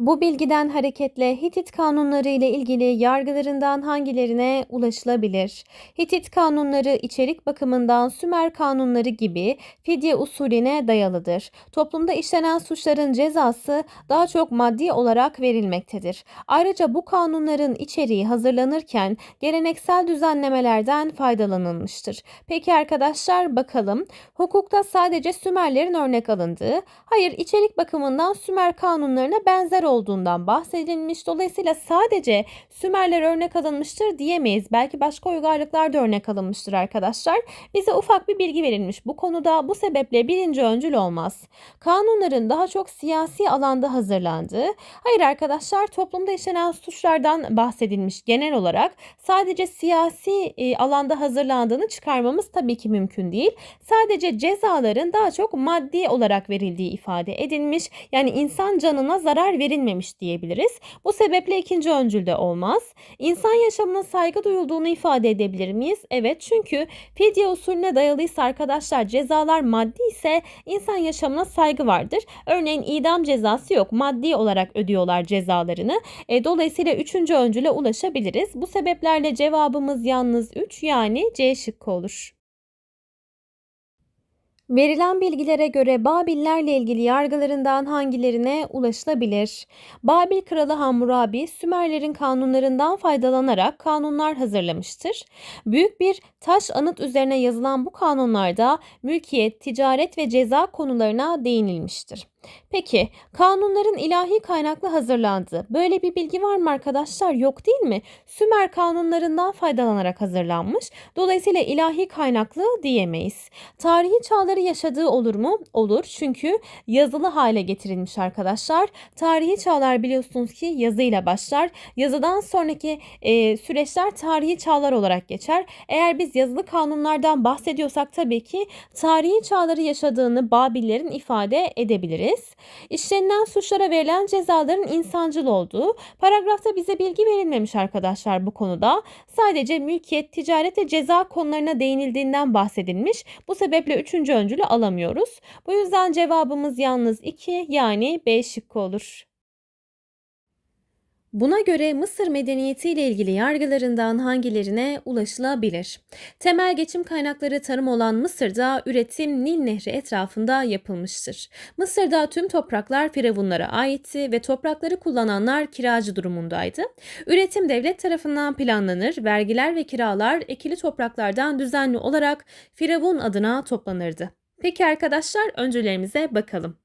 Bu bilgiden hareketle Hitit kanunları ile ilgili yargılarından hangilerine ulaşılabilir? Hitit kanunları içerik bakımından Sümer kanunları gibi fidye usulüne dayalıdır. Toplumda işlenen suçların cezası daha çok maddi olarak verilmektedir. Ayrıca bu kanunların içeriği hazırlanırken geleneksel düzenlemelerden faydalanılmıştır. Peki arkadaşlar bakalım hukukta sadece Sümerlerin örnek alındığı, hayır içerik bakımından Sümer kanunlarına benzer olduğundan bahsedilmiş. Dolayısıyla sadece Sümerler örnek alınmıştır diyemeyiz. Belki başka uygarlıklar da örnek alınmıştır arkadaşlar. Bize ufak bir bilgi verilmiş bu konuda. Bu sebeple birinci öncül olmaz. Kanunların daha çok siyasi alanda hazırlandığı, hayır arkadaşlar toplumda işlenen suçlardan bahsedilmiş genel olarak sadece siyasi e, alanda hazırlandığını çıkarmamız tabii ki mümkün değil. Sadece cezaların daha çok maddi olarak verildiği ifade edilmiş. Yani insan canına zarar verilmiş verilmemiş diyebiliriz. Bu sebeple ikinci öncülde olmaz. İnsan yaşamına saygı duyulduğunu ifade edebilir miyiz? Evet çünkü fidye usulüne dayalıysa arkadaşlar cezalar maddi ise insan yaşamına saygı vardır. Örneğin idam cezası yok. Maddi olarak ödüyorlar cezalarını. E, dolayısıyla üçüncü öncüle ulaşabiliriz. Bu sebeplerle cevabımız yalnız 3 yani C şıkkı olur. Verilen bilgilere göre Babillerle ilgili yargılarından hangilerine ulaşılabilir? Babil kralı Hammurabi Sümerlerin kanunlarından faydalanarak kanunlar hazırlamıştır. Büyük bir taş anıt üzerine yazılan bu kanunlarda mülkiyet, ticaret ve ceza konularına değinilmiştir. Peki kanunların ilahi kaynaklı hazırlandı. Böyle bir bilgi var mı arkadaşlar? Yok değil mi? Sümer kanunlarından faydalanarak hazırlanmış. Dolayısıyla ilahi kaynaklı diyemeyiz. Tarihi çağları yaşadığı olur mu? Olur. Çünkü yazılı hale getirilmiş arkadaşlar. Tarihi çağlar biliyorsunuz ki yazıyla başlar. Yazıdan sonraki e, süreçler tarihi çağlar olarak geçer. Eğer biz yazılı kanunlardan bahsediyorsak tabii ki tarihi çağları yaşadığını Babillerin ifade edebiliriz biliriz. İşlenilen suçlara verilen cezaların insancıl olduğu paragrafta bize bilgi verilmemiş arkadaşlar bu konuda. Sadece mülkiyet, ticaret ve ceza konularına değinildiğinden bahsedilmiş. Bu sebeple üçüncü öncülü alamıyoruz. Bu yüzden cevabımız yalnız 2 yani B şıkkı olur. Buna göre Mısır medeniyeti ile ilgili yargılarından hangilerine ulaşılabilir? Temel geçim kaynakları tarım olan Mısır'da üretim Nil Nehri etrafında yapılmıştır. Mısır'da tüm topraklar firavunlara aitti ve toprakları kullananlar kiracı durumundaydı. Üretim devlet tarafından planlanır, vergiler ve kiralar ekili topraklardan düzenli olarak firavun adına toplanırdı. Peki arkadaşlar öncülerimize bakalım.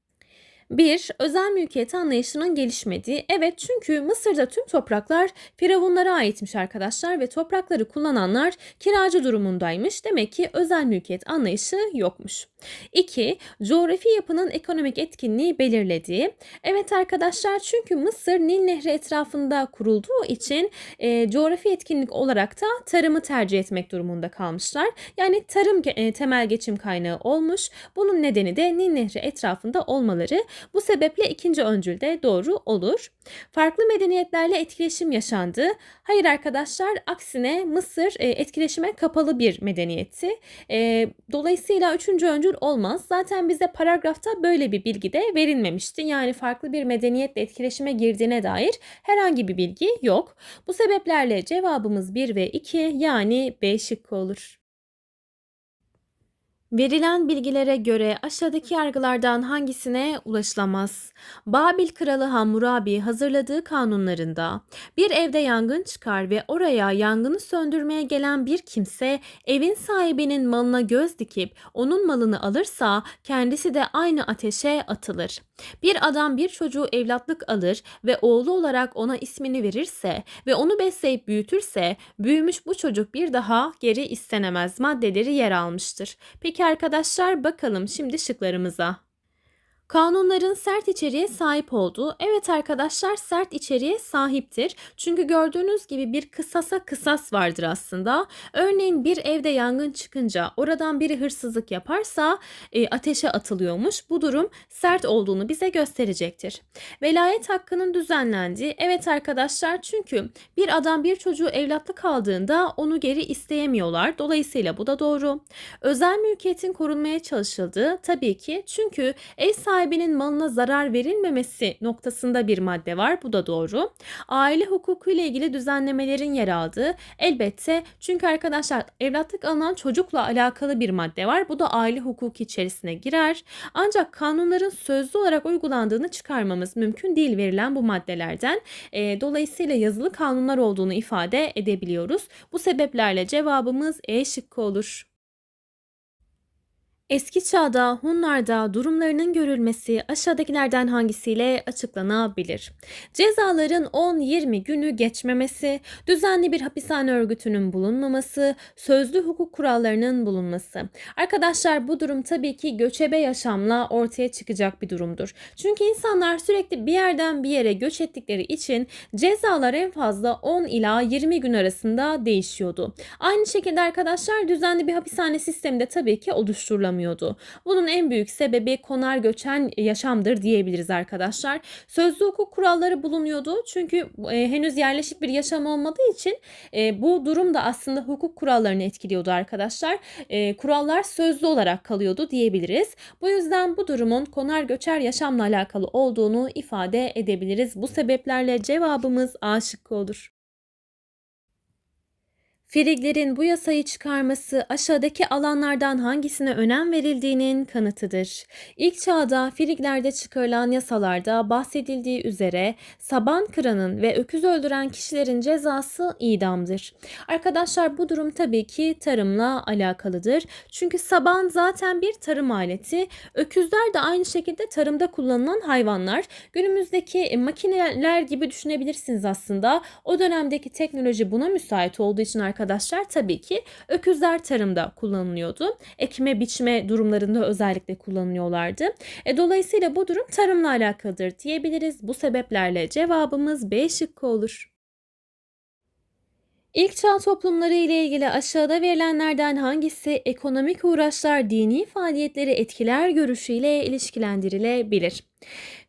1. Özel mülkiyeti anlayışının gelişmediği. Evet çünkü Mısır'da tüm topraklar firavunlara aitmiş arkadaşlar ve toprakları kullananlar kiracı durumundaymış. Demek ki özel mülkiyet anlayışı yokmuş. 2. Coğrafi yapının ekonomik etkinliği belirlediği. Evet arkadaşlar çünkü Mısır Nil Nehri etrafında kurulduğu için e, coğrafi etkinlik olarak da tarımı tercih etmek durumunda kalmışlar. Yani tarım e, temel geçim kaynağı olmuş. Bunun nedeni de Nil Nehri etrafında olmaları bu sebeple ikinci öncül de doğru olur. Farklı medeniyetlerle etkileşim yaşandı. Hayır arkadaşlar aksine Mısır e, etkileşime kapalı bir medeniyetti. E, dolayısıyla üçüncü öncül olmaz. Zaten bize paragrafta böyle bir bilgi de verilmemişti. Yani farklı bir medeniyetle etkileşime girdiğine dair herhangi bir bilgi yok. Bu sebeplerle cevabımız 1 ve 2 yani B şıkkı olur. Verilen bilgilere göre aşağıdaki yargılardan hangisine ulaşılamaz? Babil Kralı Hammurabi hazırladığı kanunlarında bir evde yangın çıkar ve oraya yangını söndürmeye gelen bir kimse evin sahibinin malına göz dikip onun malını alırsa kendisi de aynı ateşe atılır. Bir adam bir çocuğu evlatlık alır ve oğlu olarak ona ismini verirse ve onu besleyip büyütürse büyümüş bu çocuk bir daha geri istenemez maddeleri yer almıştır. Peki arkadaşlar bakalım şimdi şıklarımıza. Kanunların sert içeriğe sahip olduğu, evet arkadaşlar sert içeriğe sahiptir. Çünkü gördüğünüz gibi bir kısasa kısas vardır aslında. Örneğin bir evde yangın çıkınca oradan biri hırsızlık yaparsa e, ateşe atılıyormuş. Bu durum sert olduğunu bize gösterecektir. Velayet hakkının düzenlendiği, evet arkadaşlar çünkü bir adam bir çocuğu evlatlık aldığında onu geri isteyemiyorlar. Dolayısıyla bu da doğru. Özel mülkiyetin korunmaya çalışıldığı tabii ki çünkü ev sahibi sahibinin malına zarar verilmemesi noktasında bir madde var. Bu da doğru. Aile hukuku ile ilgili düzenlemelerin yer aldığı elbette çünkü arkadaşlar evlatlık alınan çocukla alakalı bir madde var. Bu da aile hukuku içerisine girer. Ancak kanunların sözlü olarak uygulandığını çıkarmamız mümkün değil verilen bu maddelerden. E, dolayısıyla yazılı kanunlar olduğunu ifade edebiliyoruz. Bu sebeplerle cevabımız E şıkkı olur. Eski çağda Hunlarda durumlarının görülmesi aşağıdakilerden hangisiyle açıklanabilir? Cezaların 10-20 günü geçmemesi, düzenli bir hapishane örgütünün bulunmaması, sözlü hukuk kurallarının bulunması. Arkadaşlar bu durum tabii ki göçebe yaşamla ortaya çıkacak bir durumdur. Çünkü insanlar sürekli bir yerden bir yere göç ettikleri için cezalar en fazla 10 ila 20 gün arasında değişiyordu. Aynı şekilde arkadaşlar düzenli bir hapishane sistemi de tabii ki oluşturulamıştı yaşamıyordu. Bunun en büyük sebebi konar göçen yaşamdır diyebiliriz arkadaşlar. Sözlü hukuk kuralları bulunuyordu. Çünkü e, henüz yerleşik bir yaşam olmadığı için e, bu durum da aslında hukuk kurallarını etkiliyordu arkadaşlar. E, kurallar sözlü olarak kalıyordu diyebiliriz. Bu yüzden bu durumun konar göçer yaşamla alakalı olduğunu ifade edebiliriz. Bu sebeplerle cevabımız A şıkkı olur. Friglerin bu yasayı çıkarması aşağıdaki alanlardan hangisine önem verildiğinin kanıtıdır. İlk çağda Friglerde çıkarılan yasalarda bahsedildiği üzere saban kıranın ve öküz öldüren kişilerin cezası idamdır. Arkadaşlar bu durum tabii ki tarımla alakalıdır. Çünkü saban zaten bir tarım aleti. Öküzler de aynı şekilde tarımda kullanılan hayvanlar. Günümüzdeki e, makineler gibi düşünebilirsiniz aslında. O dönemdeki teknoloji buna müsait olduğu için arkadaşlar arkadaşlar tabii ki öküzler tarımda kullanılıyordu. ekime biçme durumlarında özellikle kullanılıyorlardı. E, dolayısıyla bu durum tarımla alakalıdır diyebiliriz. Bu sebeplerle cevabımız B şıkkı olur. İlk çağ toplumları ile ilgili aşağıda verilenlerden hangisi ekonomik uğraşlar dini faaliyetleri etkiler görüşüyle ilişkilendirilebilir?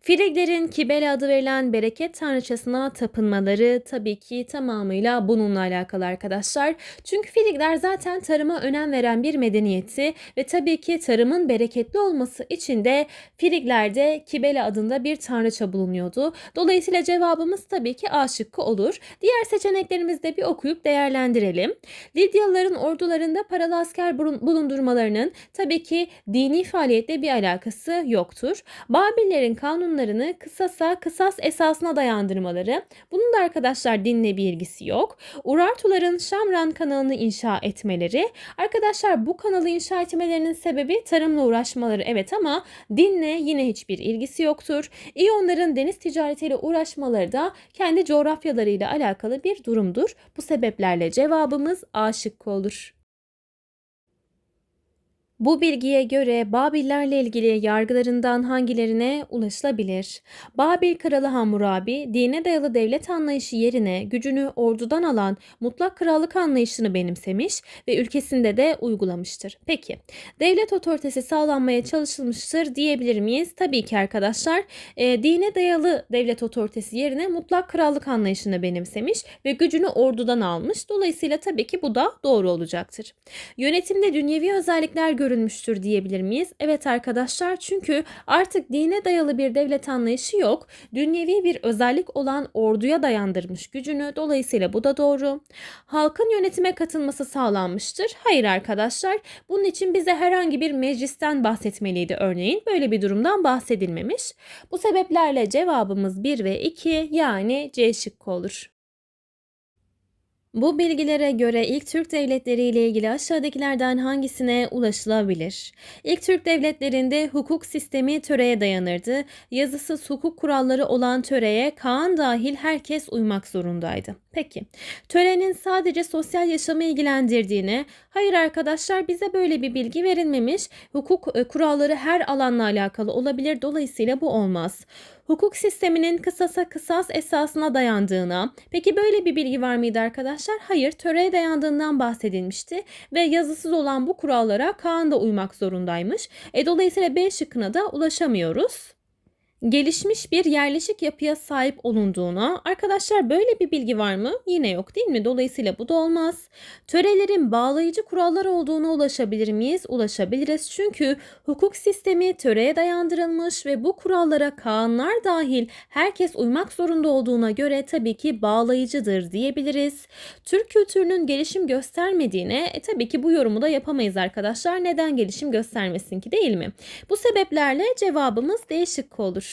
Friglerin Kibele adı verilen bereket tanrıçasına tapınmaları tabii ki tamamıyla bununla alakalı arkadaşlar. Çünkü Frigler zaten tarıma önem veren bir medeniyeti ve tabii ki tarımın bereketli olması için de Friglerde Kibele adında bir tanrıça bulunuyordu. Dolayısıyla cevabımız tabii ki A şıkkı olur. Diğer seçeneklerimizi de bir okuyup değerlendirelim. Lidyalıların ordularında paralı asker bulundurmalarının tabii ki dini faaliyetle bir alakası yoktur. Babillerin kanun kanunlarını kısasa kısas esasına dayandırmaları, bunun da arkadaşlar dinle bir ilgisi yok. Urartuların Şamran kanalını inşa etmeleri, arkadaşlar bu kanalı inşa etmelerinin sebebi tarımla uğraşmaları evet ama dinle yine hiçbir ilgisi yoktur. İyonların deniz ticaretiyle uğraşmaları da kendi coğrafyalarıyla alakalı bir durumdur. Bu sebeplerle cevabımız A şıkkı olur. Bu bilgiye göre Babillerle ilgili yargılarından hangilerine ulaşılabilir? Babil kralı Hammurabi, dine dayalı devlet anlayışı yerine gücünü ordudan alan mutlak krallık anlayışını benimsemiş ve ülkesinde de uygulamıştır. Peki, devlet otoritesi sağlanmaya çalışılmıştır diyebilir miyiz? Tabii ki arkadaşlar, e, dine dayalı devlet otoritesi yerine mutlak krallık anlayışını benimsemiş ve gücünü ordudan almış. Dolayısıyla tabii ki bu da doğru olacaktır. Yönetimde dünyevi özellikler görünmüştür diyebilir miyiz? Evet arkadaşlar çünkü artık dine dayalı bir devlet anlayışı yok. Dünyevi bir özellik olan orduya dayandırmış gücünü. Dolayısıyla bu da doğru. Halkın yönetime katılması sağlanmıştır. Hayır arkadaşlar. Bunun için bize herhangi bir meclisten bahsetmeliydi örneğin. Böyle bir durumdan bahsedilmemiş. Bu sebeplerle cevabımız 1 ve 2 yani C şıkkı olur. Bu bilgilere göre ilk Türk devletleri ile ilgili aşağıdakilerden hangisine ulaşılabilir? İlk Türk devletlerinde hukuk sistemi töreye dayanırdı. Yazısız hukuk kuralları olan töreye Kaan dahil herkes uymak zorundaydı. Peki, törenin sadece sosyal yaşamı ilgilendirdiğini, hayır arkadaşlar bize böyle bir bilgi verilmemiş, hukuk e, kuralları her alanla alakalı olabilir dolayısıyla bu olmaz hukuk sisteminin kısasa kısas esasına dayandığına, peki böyle bir bilgi var mıydı arkadaşlar? Hayır, töreye dayandığından bahsedilmişti ve yazısız olan bu kurallara Kaan da uymak zorundaymış. E, dolayısıyla B şıkkına da ulaşamıyoruz gelişmiş bir yerleşik yapıya sahip olunduğuna, arkadaşlar böyle bir bilgi var mı? Yine yok değil mi? Dolayısıyla bu da olmaz. Törelerin bağlayıcı kurallar olduğuna ulaşabilir miyiz? Ulaşabiliriz. Çünkü hukuk sistemi töreye dayandırılmış ve bu kurallara kanunlar dahil herkes uymak zorunda olduğuna göre tabii ki bağlayıcıdır diyebiliriz. Türk kültürünün gelişim göstermediğine e, tabii ki bu yorumu da yapamayız arkadaşlar. Neden gelişim göstermesin ki değil mi? Bu sebeplerle cevabımız değişik olur.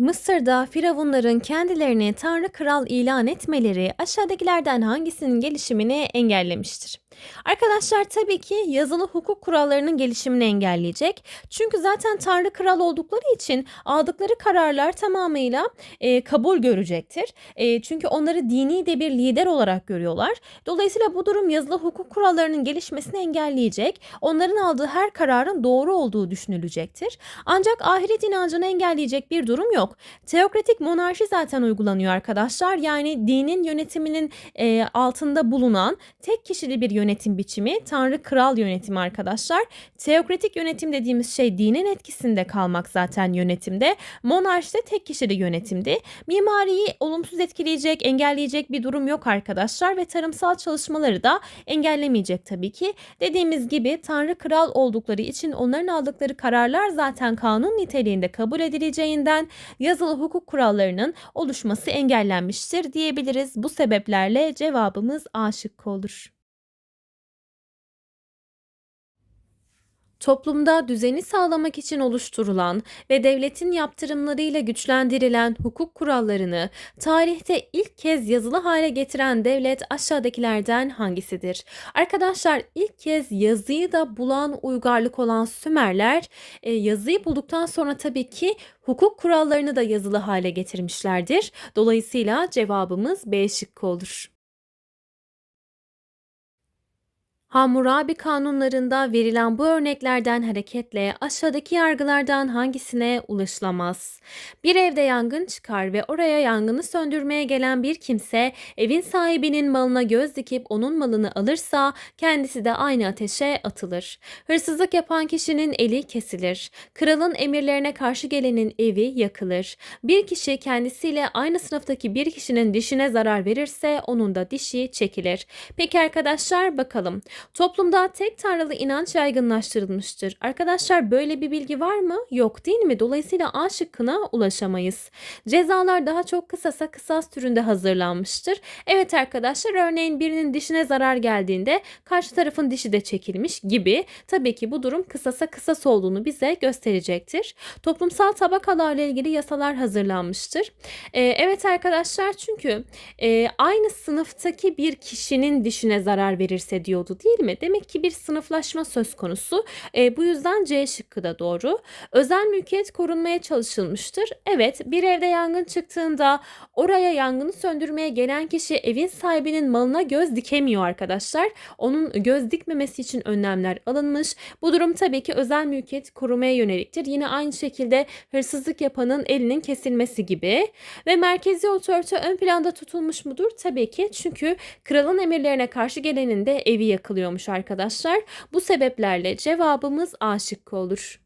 Mısır'da firavunların kendilerini tanrı kral ilan etmeleri aşağıdakilerden hangisinin gelişimini engellemiştir? Arkadaşlar tabii ki yazılı hukuk kurallarının gelişimini engelleyecek. Çünkü zaten Tanrı kral oldukları için aldıkları kararlar tamamıyla e, kabul görecektir. E, çünkü onları dini de bir lider olarak görüyorlar. Dolayısıyla bu durum yazılı hukuk kurallarının gelişmesini engelleyecek. Onların aldığı her kararın doğru olduğu düşünülecektir. Ancak ahiret inancını engelleyecek bir durum yok. Teokratik monarşi zaten uygulanıyor arkadaşlar. Yani dinin yönetiminin e, altında bulunan tek kişili bir yönetim yönetim biçimi tanrı kral yönetimi arkadaşlar. Teokratik yönetim dediğimiz şey dinin etkisinde kalmak zaten yönetimde. Monarşide tek kişili yönetimdi. Mimariyi olumsuz etkileyecek, engelleyecek bir durum yok arkadaşlar ve tarımsal çalışmaları da engellemeyecek tabii ki. Dediğimiz gibi tanrı kral oldukları için onların aldıkları kararlar zaten kanun niteliğinde kabul edileceğinden yazılı hukuk kurallarının oluşması engellenmiştir diyebiliriz. Bu sebeplerle cevabımız A şıkkı olur. toplumda düzeni sağlamak için oluşturulan ve devletin yaptırımlarıyla güçlendirilen hukuk kurallarını tarihte ilk kez yazılı hale getiren devlet aşağıdakilerden hangisidir? Arkadaşlar ilk kez yazıyı da bulan uygarlık olan Sümerler e, yazıyı bulduktan sonra tabii ki hukuk kurallarını da yazılı hale getirmişlerdir. Dolayısıyla cevabımız B şıkkı olur. Hammurabi kanunlarında verilen bu örneklerden hareketle aşağıdaki yargılardan hangisine ulaşılamaz? Bir evde yangın çıkar ve oraya yangını söndürmeye gelen bir kimse evin sahibinin malına göz dikip onun malını alırsa kendisi de aynı ateşe atılır. Hırsızlık yapan kişinin eli kesilir. Kralın emirlerine karşı gelenin evi yakılır. Bir kişi kendisiyle aynı sınıftaki bir kişinin dişine zarar verirse onun da dişi çekilir. Peki arkadaşlar bakalım. Toplumda tek tanrılı inanç yaygınlaştırılmıştır. Arkadaşlar böyle bir bilgi var mı? Yok değil mi? Dolayısıyla A şıkkına ulaşamayız. Cezalar daha çok kısasa kısas türünde hazırlanmıştır. Evet arkadaşlar örneğin birinin dişine zarar geldiğinde karşı tarafın dişi de çekilmiş gibi. Tabii ki bu durum kısasa kısas olduğunu bize gösterecektir. Toplumsal tabakalarla ilgili yasalar hazırlanmıştır. Ee, evet arkadaşlar çünkü e, aynı sınıftaki bir kişinin dişine zarar verirse diyordu değil değil mi? Demek ki bir sınıflaşma söz konusu. E, bu yüzden C şıkkı da doğru. Özel mülkiyet korunmaya çalışılmıştır. Evet bir evde yangın çıktığında oraya yangını söndürmeye gelen kişi evin sahibinin malına göz dikemiyor arkadaşlar. Onun göz dikmemesi için önlemler alınmış. Bu durum tabii ki özel mülkiyet korumaya yöneliktir. Yine aynı şekilde hırsızlık yapanın elinin kesilmesi gibi. Ve merkezi otorite ön planda tutulmuş mudur? Tabii ki çünkü kralın emirlerine karşı gelenin de evi yakılıyor oluyormuş arkadaşlar. Bu sebeplerle cevabımız A şıkkı olur.